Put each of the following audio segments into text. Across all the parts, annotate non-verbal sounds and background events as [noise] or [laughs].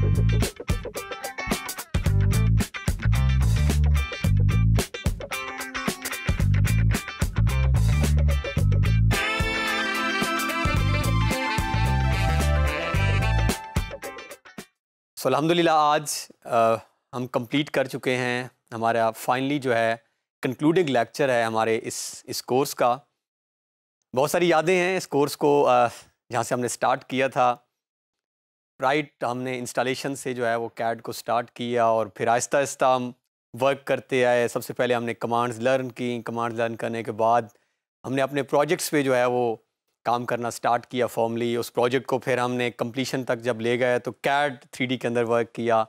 सो so, अलहमदिल्ला आज आ, uh, हम कंप्लीट कर चुके हैं हमारा फाइनली जो है कंक्लूडिंग लेक्चर है हमारे इस इस कोर्स का बहुत सारी यादें हैं इस कोर्स को uh, जहाँ से हमने स्टार्ट किया था राइट हमने इंस्टॉलेशन से जो है वो कैड को स्टार्ट किया और फिर आहिस्ता आहिस्ता हम वर्क करते आए सबसे पहले हमने कमांड्स लर्न की कमांड्स लर्न करने के बाद हमने अपने प्रोजेक्ट्स पे जो है वो काम करना स्टार्ट किया फॉर्मली उस प्रोजेक्ट को फिर हमने कम्प्लीशन तक जब ले गए तो कैड थ्री के अंदर वर्क किया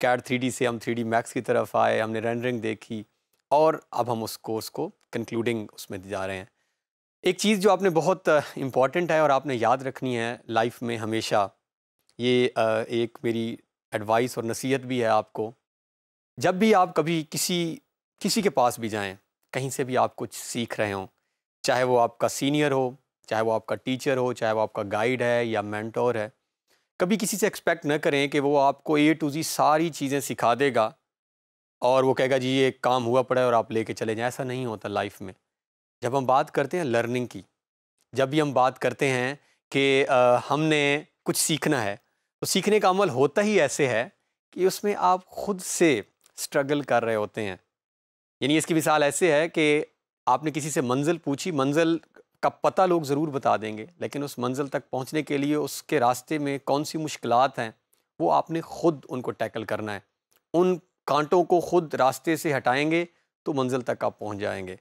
कैड थ्री से हम थ्री मैक्स की तरफ आए हमने रेंडरिंग देखी और अब हम उस कोर्स को कंक्लूडिंग उसमें जा रहे हैं एक चीज़ जो आपने बहुत इम्पॉर्टेंट है और आपने याद रखनी है लाइफ में हमेशा ये एक मेरी एडवाइस और नसीहत भी है आपको जब भी आप कभी किसी किसी के पास भी जाएं कहीं से भी आप कुछ सीख रहे हों चाहे वो आपका सीनियर हो चाहे वो आपका टीचर हो चाहे वो आपका गाइड है या मैंटोर है कभी किसी से एक्सपेक्ट न करें कि वो आपको ए टू जी सारी चीज़ें सिखा देगा और वो कहेगा जी ये काम हुआ पड़ा है और आप लेके चले जाएं ऐसा नहीं होता लाइफ में जब हम बात करते हैं लर्निंग की जब भी हम बात करते हैं कि हमने कुछ सीखना है तो सीखने का अमल होता ही ऐसे है कि उसमें आप खुद से स्ट्रगल कर रहे होते हैं यानी इसकी मिसाल ऐसे है कि आपने किसी से मंजिल पूछी मंजिल का पता लोग ज़रूर बता देंगे लेकिन उस मंजिल तक पहुंचने के लिए उसके रास्ते में कौन सी मुश्किल हैं वो आपने ख़ुद उनको टैकल करना है उन कांटों को ख़ुद रास्ते से हटाएंगे तो मंजिल तक आप पहुंच जाएंगे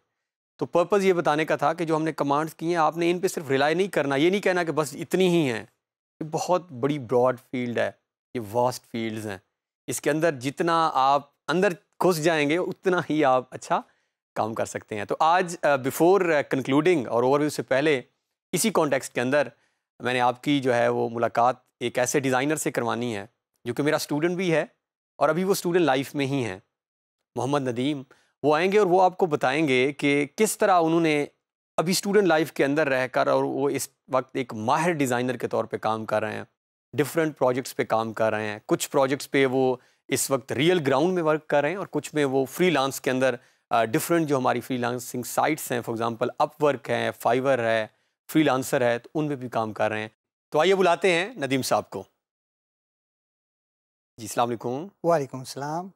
तो पर्पज़ ये बताने का था कि जो हमने कमांड्स किए हैं आपने इन पे सिर्फ रिलाई नहीं करना ये नहीं कहना कि बस इतनी ही हैं ये बहुत बड़ी ब्रॉड फील्ड है ये वास्ट फील्ड्स हैं इसके अंदर जितना आप अंदर घुस जाएंगे उतना ही आप अच्छा काम कर सकते हैं तो आज बिफ़ोर कंक्लूडिंग और ओवरव्यू से पहले इसी कॉन्टेक्स्ट के अंदर मैंने आपकी जो है वो मुलाकात एक ऐसे डिज़ाइनर से करवानी है जो कि मेरा स्टूडेंट भी है और अभी वो स्टूडेंट लाइफ में ही हैं मोहम्मद नदीम वो आएंगे और वो आपको बताएंगे कि किस तरह उन्होंने अभी स्टूडेंट लाइफ के अंदर रहकर और वो इस वक्त एक माहिर डिज़ाइनर के तौर पे काम कर रहे हैं डिफरेंट प्रोजेक्ट्स पे काम कर रहे हैं कुछ प्रोजेक्ट्स पे वो इस वक्त रियल ग्राउंड में वर्क कर रहे हैं और कुछ में वो फ्रीलांस के अंदर डिफरेंट जो हमारी फ्रीलांसिंग साइट्स हैं फॉर एग्जांपल अपवर्क है फाइवर है लांसर है तो उनमें भी काम कर रहे हैं तो आइए बुलाते हैं नदीम साहब को जी सलाम वालेकुम वालेकुम सलाम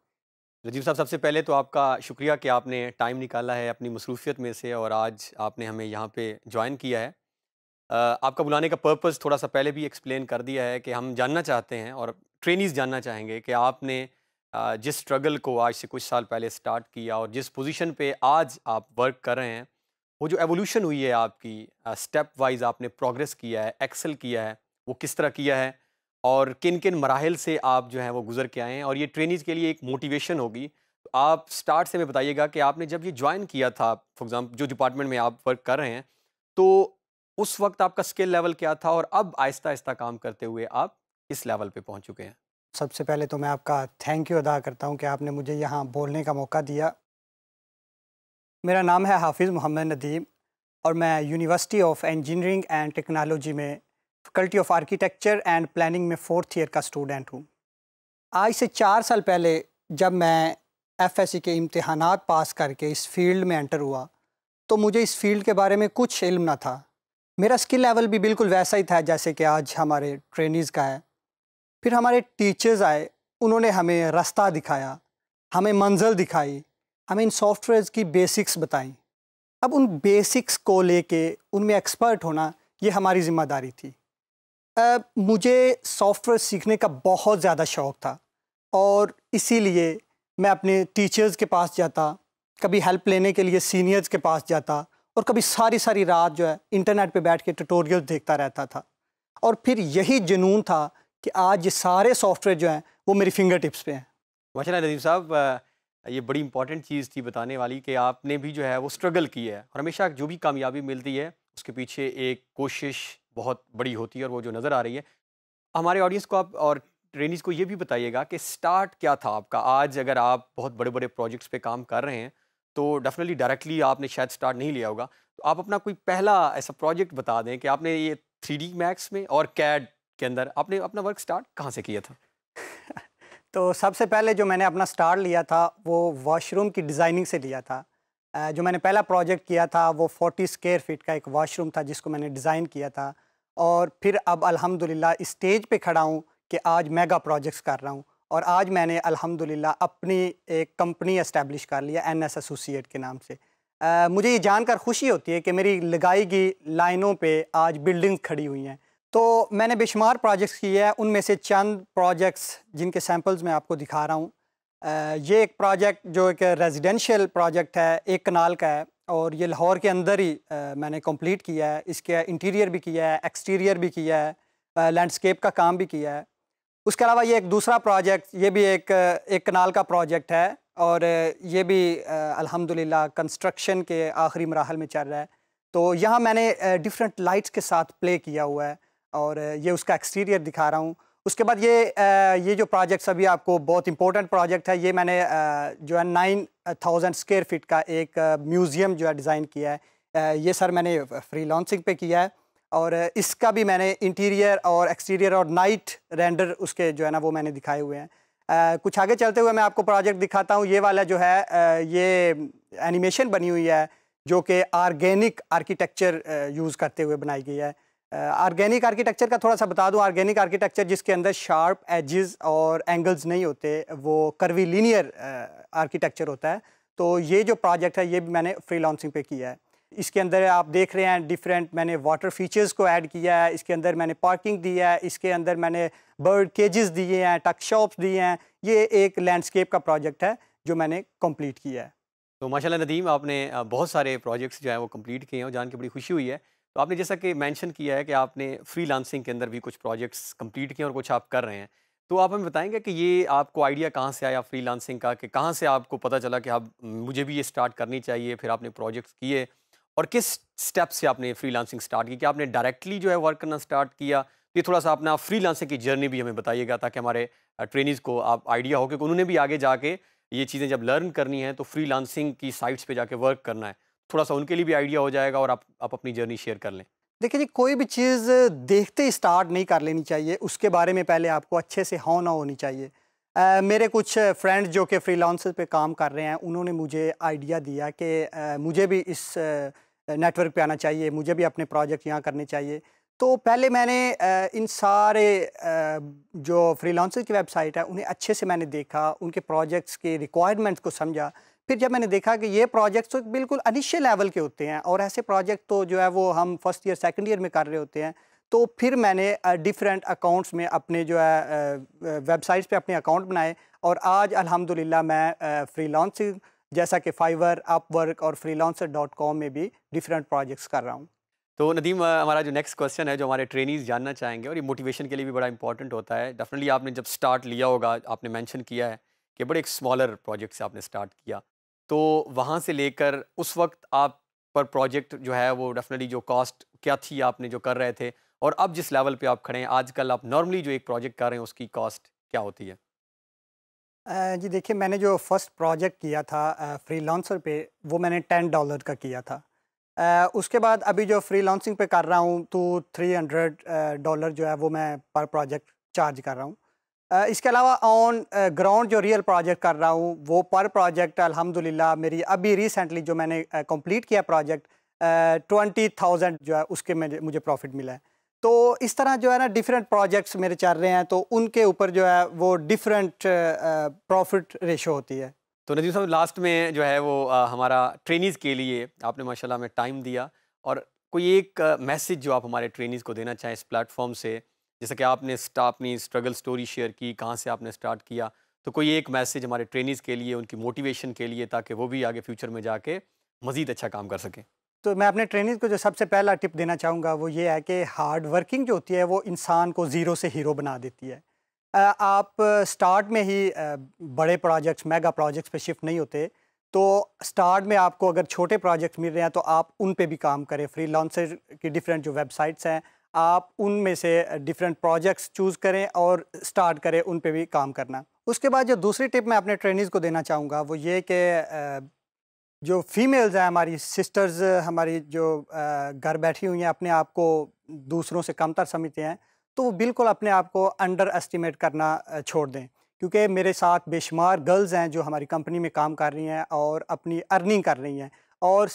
रजीव साहब सबसे पहले तो आपका शुक्रिया कि आपने टाइम निकाला है अपनी मसरूफियत में से और आज आपने हमें यहाँ पे ज्वाइन किया है आपका बुलाने का पर्पस थोड़ा सा पहले भी एक्सप्लेन कर दिया है कि हम जानना चाहते हैं और ट्रेनीज जानना चाहेंगे कि आपने जिस स्ट्रगल को आज से कुछ साल पहले स्टार्ट किया और जिस पोजीशन पे आज आप वर्क कर रहे हैं वो जो एवोल्यूशन हुई है आपकी स्टेप वाइज आपने प्रोग्रेस किया है एक्सेल किया है वो किस तरह किया है और किन किन मराहल से आप जो है वो गुजर के आए हैं और ये ट्रेनिज के लिए एक मोटिवेशन होगी तो आप स्टार्ट से हमें बताइएगा कि आपने जब ये ज्वाइन किया था फॉर एग्ज़ाम्पल जो डिपार्टमेंट में आप वर्क कर रहे हैं तो उस वक्त आपका स्किल लेवल क्या था और अब आहिस्ता आहिस्ता काम करते हुए आप इस लेवल पर पहुँच चुके हैं सबसे पहले तो मैं आपका थैंक यू अदा करता हूँ कि आपने मुझे यहाँ बोलने का मौका दिया मेरा नाम है हाफिज़ मोहम्मद नदीम और मैं university of engineering and technology में faculty of architecture and planning में फोर्थ ईयर का स्टूडेंट हूँ आज से चार साल पहले जब मैं एफ के इम्तहान पास करके इस फील्ड में एंटर हुआ तो मुझे इस फील्ड के बारे में कुछ इल्म ना था मेरा स्किल लेवल भी बिल्कुल वैसा ही था जैसे कि आज हमारे ट्रेनिज़ का है फिर हमारे टीचर्स आए उन्होंने हमें रास्ता दिखाया हमें मंजिल दिखाई हमें इन सॉफ्टवेयर्स की बेसिक्स बताई अब उन बेसिक्स को लेके उनमें एक्सपर्ट होना ये हमारी जिम्मेदारी थी मुझे सॉफ्टवेयर सीखने का बहुत ज़्यादा शौक़ था और इसीलिए मैं अपने टीचर्स के पास जाता कभी हेल्प लेने के लिए सीनियर्स के पास जाता और कभी सारी सारी रात जो है इंटरनेट पे बैठ के ट्यूटोरियल देखता रहता था और फिर यही जुनून था कि आज ये सारे सॉफ्टवेयर जो हैं वो मेरी फिंगर टिप्स पे हैं माशा नदीम साहब ये बड़ी इंपॉर्टेंट चीज़ थी बताने वाली कि आपने भी जो है वो स्ट्रगल की है और हमेशा जो भी कामयाबी मिलती है उसके पीछे एक कोशिश बहुत बड़ी होती है और वो जो नज़र आ रही है हमारे ऑडियंस को आप और ट्रेनिज को ये भी बताइएगा कि स्टार्ट क्या था आपका आज अगर आप बहुत बड़े बड़े प्रोजेक्ट्स पे काम कर रहे हैं तो डेफिनेटली डायरेक्टली आपने शायद स्टार्ट नहीं लिया होगा तो आप अपना कोई पहला ऐसा प्रोजेक्ट बता दें कि आपने ये थ्री डी मैक्स में और कैड के अंदर आपने अपना वर्क स्टार्ट कहाँ से किया था [laughs] तो सबसे पहले जो मैंने अपना स्टार्ट लिया था वो वॉशरूम की डिज़ाइनिंग से लिया था जो मैंने पहला प्रोजेक्ट किया था वो फोर्टी स्केयर फीट का एक वॉशरूम था जिसको मैंने डिज़ाइन किया था और फिर अब अल्हम्दुलिल्लाह स्टेज पे खड़ा हूँ कि आज मेगा प्रोजेक्ट्स कर रहा हूँ और आज मैंने अल्हम्दुलिल्लाह अपनी एक कंपनी इस्टेब्लिश कर लिया एन एस एसोसिएट के नाम से आ, मुझे ये जानकर खुशी होती है कि मेरी लगाई गई लाइनों पे आज बिल्डिंग्स खड़ी हुई हैं तो मैंने बेशुमार प्रोजेक्ट्स किए हैं उनमें से चंद प्रोजेक्ट्स जिनके सैम्पल्स मैं आपको दिखा रहा हूँ ये एक प्रोजेक्ट जो एक रेजिडेंशियल प्रोजेक्ट है एक कनाल का है और ये लाहौर के अंदर ही आ, मैंने कंप्लीट किया है इसके इंटीरियर भी किया है एक्सटीरियर भी किया है लैंडस्केप का काम भी किया है उसके अलावा ये एक दूसरा प्रोजेक्ट ये भी एक एक कनाल का प्रोजेक्ट है और ये भी अल्हम्दुलिल्लाह कंस्ट्रक्शन के आखिरी मराहल में चल रहा है तो यहाँ मैंने डिफरेंट लाइट्स के साथ प्ले किया हुआ है और ये उसका एक्सटीरियर दिखा रहा हूँ उसके बाद ये ये जो प्रोजेक्ट अभी आपको बहुत इंपॉर्टेंट प्रोजेक्ट है ये मैंने जो है नाइन थाउजेंड स्क्वेयर फीट का एक म्यूज़ियम जो है डिज़ाइन किया है ये सर मैंने फ्री लॉन्चिंग पे किया है और इसका भी मैंने इंटीरियर और एक्सटीरियर और नाइट रेंडर उसके जो है ना वो मैंने दिखाए हुए हैं कुछ आगे चलते हुए मैं आपको प्रोजेक्ट दिखाता हूँ ये वाला जो है ये एनिमेशन बनी हुई है जो कि आर्गेनिक आर्किटेक्चर यूज़ करते हुए बनाई गई है ऑर्गेनिक आर्किटेक्चर का थोड़ा सा बता दूं ऑर्गेनिक आर्किटेक्चर जिसके अंदर शार्प एजेस और एंगल्स नहीं होते वो करवी लीनियर आर्किटेक्चर होता है तो ये जो प्रोजेक्ट है ये भी मैंने फ्री लॉन्सिंग पे किया है इसके अंदर आप देख रहे हैं डिफरेंट मैंने वाटर फीचर्स को ऐड किया है इसके अंदर मैंने पार्किंग दी है इसके अंदर मैंने बर्ड केजेस दिए हैं टक शॉप्स दिए हैं ये एक लैंडस्केप का प्रोजेक्ट है जो मैंने कंप्लीट किया है तो माशाल्लाह नदीम आपने बहुत सारे प्रोजेक्ट्स जो है वो कंप्लीट किए हैं और जान के बड़ी खुशी हुई है तो आपने जैसा कि मेंशन किया है कि आपने फ्रीलांसिंग के अंदर भी कुछ प्रोजेक्ट्स कंप्लीट किए और कुछ आप कर रहे हैं तो आप हमें बताएंगे कि ये आपको आइडिया कहाँ से आया फ्रीलांसिंग का कि कहाँ से आपको पता चला कि आप मुझे भी ये स्टार्ट करनी चाहिए फिर आपने प्रोजेक्ट्स किए और किस स्टेप से आपने फ्रीलांसिंग स्टार्ट की कि आपने डायरेक्टली जो है वर्क करना स्टार्ट किया ये थोड़ा सा अपना फ्रीलांसिंग की जर्नी भी हमें बताइएगा ताकि हमारे ट्रेनिज को आप आइडिया हो क्योंकि उन्होंने भी आगे जाके ये चीज़ें जब लर्न करनी है तो फ्रीलांसिंग की साइट्स पे जाके वर्क करना है थोड़ा सा उनके लिए भी आइडिया हो जाएगा और आप आप अपनी जर्नी शेयर कर लें देखिए जी कोई भी चीज़ देखते ही स्टार्ट नहीं कर लेनी चाहिए उसके बारे में पहले आपको अच्छे से हाँ ना होनी चाहिए आ, मेरे कुछ फ्रेंड्स जो कि फ्रीलांसर पे काम कर रहे हैं उन्होंने मुझे आइडिया दिया कि मुझे भी इस नेटवर्क पे आना चाहिए मुझे भी अपने प्रोजेक्ट यहाँ करने चाहिए तो पहले मैंने आ, इन सारे आ, जो फ्रीलांसर की वेबसाइट है उन्हें अच्छे से मैंने देखा उनके प्रोजेक्ट्स के रिक्वायरमेंट्स को समझा फिर जब मैंने देखा कि ये प्रोजेक्ट्स तो बिल्कुल अनिश्चय लेवल के होते हैं और ऐसे प्रोजेक्ट तो जो है वो हम फर्स्ट ईयर सेकेंड ईयर में कर रहे होते हैं तो फिर मैंने डिफरेंट अकाउंट्स में अपने जो है वेबसाइट्स पे अपने अकाउंट बनाए और आज अल्हम्दुलिल्लाह मैं फ्री जैसा कि फाइवर अपवर्क और लॉन्सर डॉट कॉम में भी डिफरेंट प्रोजेक्ट्स कर रहा हूँ तो नदीम हमारा जो नेक्स्ट क्वेश्चन है जो हमारे ट्रेनीज जानना चाहेंगे और ये मोटिवेशन के लिए भी बड़ा इंपॉर्टेंट होता है डेफिनेटली आपने जब स्टार्ट लिया होगा आपने मेंशन किया है कि बड़े एक स्मॉलर प्रोजेक्ट से आपने स्टार्ट किया तो वहाँ से लेकर उस वक्त आप पर प्रोजेक्ट जो है वो डेफिनेटली जो कॉस्ट क्या थी आपने जो कर रहे थे और अब जिस लेवल पे आप खड़े हैं आजकल आप नॉर्मली जो एक प्रोजेक्ट कर रहे हैं उसकी कॉस्ट क्या होती है जी देखिए मैंने जो फर्स्ट प्रोजेक्ट किया था फ्री लॉन्सर पर वो मैंने टेन डॉलर का किया था उसके बाद अभी जो फ्री लॉन्सिंग पे कर रहा हूँ तो थ्री हंड्रेड डॉलर जो है वो मैं पर प्रोजेक्ट चार्ज कर रहा हूँ इसके अलावा ऑन ग्राउंड जो रियल प्रोजेक्ट कर रहा हूँ वो पर प्रोजेक्ट अल्हम्दुलिल्लाह मेरी अभी रिसेंटली जो मैंने कंप्लीट किया प्रोजेक्ट ट्वेंटी थाउजेंड जो है उसके में मुझे प्रॉफिट मिला है तो इस तरह जो है ना डिफरेंट प्रोजेक्ट्स मेरे चल रहे हैं तो उनके ऊपर जो है वो डिफरेंट प्रॉफिट रेशो होती है तो नजीब साहब लास्ट में जो है वो आ, हमारा ट्रेनिज के लिए आपने माशाल्लाह में टाइम दिया और कोई एक मैसेज जो आप हमारे ट्रेनिज को देना चाहें इस प्लेटफॉर्म से जैसे कि आपने अपनी स्ट्रगल स्टोरी शेयर की कहाँ से आपने स्टार्ट किया तो कोई एक मैसेज हमारे ट्रेनिज के लिए उनकी मोटिवेशन के लिए ताकि वो भी आगे फ्यूचर में जाके मज़ीद अच्छा काम कर सकें तो मैं अपने ट्रेनिज को जो सबसे पहला टिप देना चाहूँगा वो ये है कि हार्ड वर्किंग जो होती है वो इंसान को ज़ीरो से हीरो बना देती है आप स्टार्ट में ही बड़े प्रोजेक्ट्स मेगा प्रोजेक्ट्स पे शिफ्ट नहीं होते तो स्टार्ट में आपको अगर छोटे प्रोजेक्ट्स मिल रहे हैं तो आप उन पे भी काम करें फ्री की डिफरेंट जो वेबसाइट्स हैं आप उनमें से डिफरेंट प्रोजेक्ट्स चूज़ करें और स्टार्ट करें उन पे भी काम करना उसके बाद जो दूसरी टिप मैं अपने ट्रेनिज को देना चाहूँगा वो ये कि जो फीमेल्स हैं हमारी सिस्टर्स हमारी जो घर बैठी हुई हैं अपने आप को दूसरों से कमतर समझते हैं तो वो बिल्कुल अपने आप को अंडर एस्टिमेट करना छोड़ दें क्योंकि मेरे साथ बेशुमार गर्ल्स हैं जो हमारी कंपनी में काम कर रही हैं और अपनी अर्निंग कर रही हैं और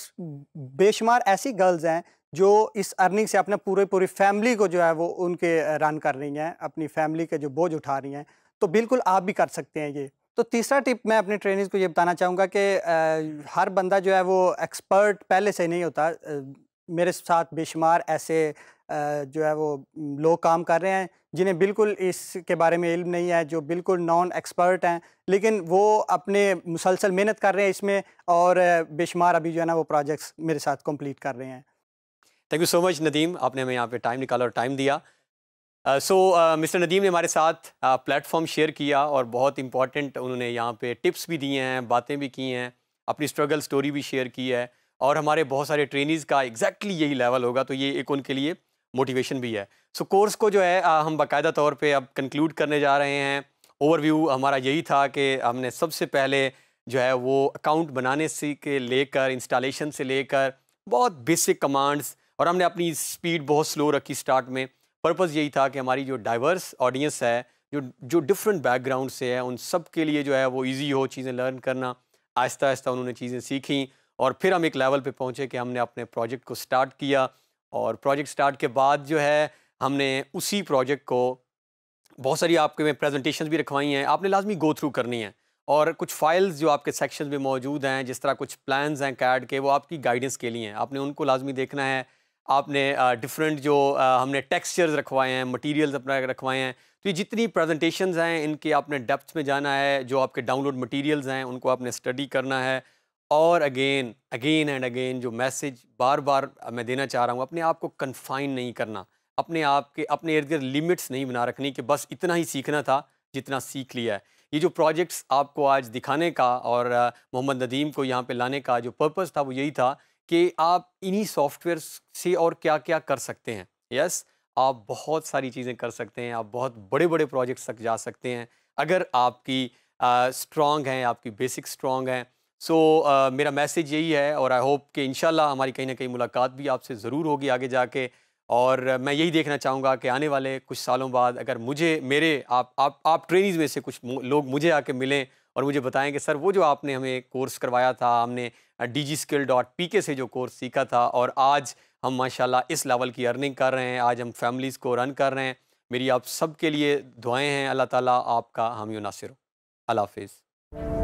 बेशुमार ऐसी गर्ल्स हैं जो इस अर्निंग से अपने पूरे पूरी फैमिली को जो है वो उनके रन कर रही हैं अपनी फैमिली के जो बोझ उठा रही हैं तो बिल्कुल आप भी कर सकते हैं ये तो तीसरा टिप मैं अपने ट्रेनिंग को ये बताना चाहूँगा कि हर बंदा जो है वो एक्सपर्ट पहले से नहीं होता मेरे साथ बेशुमार ऐसे जो है वो लोग काम कर रहे हैं जिन्हें बिल्कुल इसके बारे में इल्म नहीं है जो बिल्कुल नॉन एक्सपर्ट हैं लेकिन वो अपने मुसलसल मेहनत कर रहे हैं इसमें और बेशुमार अभी जो है ना वो प्रोजेक्ट्स मेरे साथ कंप्लीट कर रहे हैं thank you so much Nadeem आपने हमें यहाँ पे टाइम निकाला और टाइम दिया सो मिस्टर नदीम ने हमारे साथ प्लेटफॉर्म uh, शेयर किया और बहुत इंपॉर्टेंट उन्होंने यहाँ पे टिप्स भी दिए हैं बातें भी की हैं अपनी स्ट्रगल स्टोरी भी शेयर की है और हमारे बहुत सारे ट्रेनिज़ का एग्जैक्टली यही लेवल होगा तो ये एक उनके लिए मोटिवेशन भी है सो so, कोर्स को जो है uh, हम बाकायदा तौर पे अब कंक्लूड करने जा रहे हैं ओवरव्यू हमारा यही था कि हमने सबसे पहले जो है वो अकाउंट बनाने से के लेकर इंस्टॉलेशन से लेकर बहुत बेसिक कमांड्स और हमने अपनी स्पीड बहुत स्लो रखी स्टार्ट में पर्पज़ यही था कि हमारी जो डाइवर्स ऑडियंस है जो जो डिफरेंट बैकग्राउंड से है उन सब के लिए जो है वो ईजी हो चीज़ें लर्न करना आहिस्ता आहिस्ता उन्होंने चीज़ें सीखी और फिर हम एक लेवल पे पहुँचे कि हमने अपने प्रोजेक्ट को स्टार्ट किया और प्रोजेक्ट स्टार्ट के बाद जो है हमने उसी प्रोजेक्ट को बहुत सारी आपके में प्रेजेंटेशन भी रखवाई हैं आपने लाजमी गो थ्रू करनी है और कुछ फाइल्स जो आपके सेक्शन में मौजूद हैं जिस तरह कुछ प्लान्स हैं कैड के वो आपकी गाइडेंस के लिए हैं आपने उनको लाजमी देखना है आपने डिफरेंट जो हमने टेक्सचर्स रखवाए हैं मटेरियल्स अपना रखवाए हैं तो ये जितनी प्रेजेंटेशंस हैं इनके आपने डेप्थ में जाना है जो आपके डाउनलोड मटेरियल्स हैं उनको आपने स्टडी करना है और अगेन अगेन एंड अगेन जो मैसेज बार बार मैं देना चाह रहा हूँ अपने आप को कन्फाइन नहीं करना अपने आप के अपने इर्द गिर्द लिमिट्स नहीं बना रखनी कि बस इतना ही सीखना था जितना सीख लिया है ये जो प्रोजेक्ट्स आपको आज दिखाने का और मोहम्मद नदीम को यहाँ पे लाने का जो पर्पस था वो यही था कि आप इन्हीं सॉफ्टवेयर से और क्या क्या कर सकते हैं यस आप बहुत सारी चीज़ें कर सकते हैं आप बहुत बड़े बड़े प्रोजेक्ट्स तक जा सकते हैं अगर आपकी स्ट्रॉन्ग हैं आपकी बेसिक स्ट्रॉन्ग हैं सो मेरा मैसेज यही है और आई होप कि इन हमारी कहीं ना कहीं मुलाकात भी आपसे ज़रूर होगी आगे जाके और मैं यही देखना चाहूँगा कि आने वाले कुछ सालों बाद अगर मुझे मेरे आप आप आप ट्रेनिंग में से कुछ लोग मुझे आके मिलें और मुझे बताएं कि सर वो जो आपने हमें कोर्स करवाया था हमने digi skill dot P K से जो कोर्स सीखा था और आज हम माशाल्लाह इस लेवल की अर्निंग कर रहे हैं आज हम फैमिलीज़ को रन कर रहे हैं मेरी आप सब के लिए दुआएँ हैं अल्लाह ताली आपका हामी नासिर हो अल्लाफ